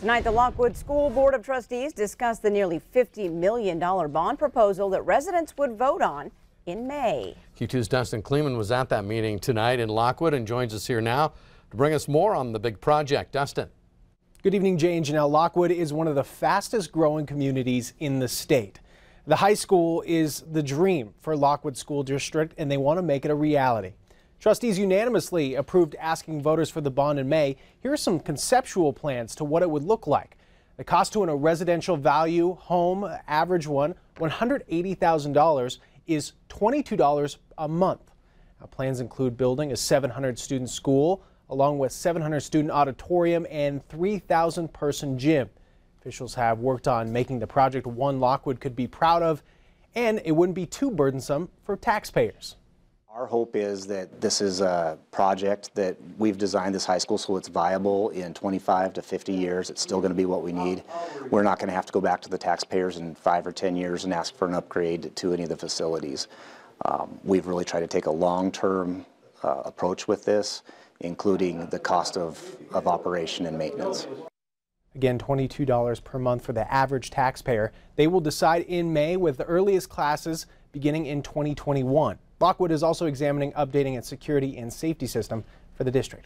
Tonight, the Lockwood School Board of Trustees discussed the nearly $50 million bond proposal that residents would vote on in May. Q2's Dustin Kleeman was at that meeting tonight in Lockwood and joins us here now to bring us more on the big project. Dustin. Good evening, Jay and Janelle. Lockwood is one of the fastest growing communities in the state. The high school is the dream for Lockwood School District, and they want to make it a reality. Trustees unanimously approved asking voters for the bond in May. Here are some conceptual plans to what it would look like. The cost to a residential value home, average one, $180,000 is $22 a month. Now, plans include building a 700 student school, along with 700 student auditorium and 3,000 person gym. Officials have worked on making the project one Lockwood could be proud of, and it wouldn't be too burdensome for taxpayers. Our hope is that this is a project that we've designed this high school so it's viable in 25 to 50 years. It's still going to be what we need. We're not going to have to go back to the taxpayers in five or 10 years and ask for an upgrade to any of the facilities. Um, we've really tried to take a long-term uh, approach with this, including the cost of, of operation and maintenance. Again, $22 per month for the average taxpayer. They will decide in May with the earliest classes beginning in 2021. Lockwood is also examining updating its security and safety system for the district.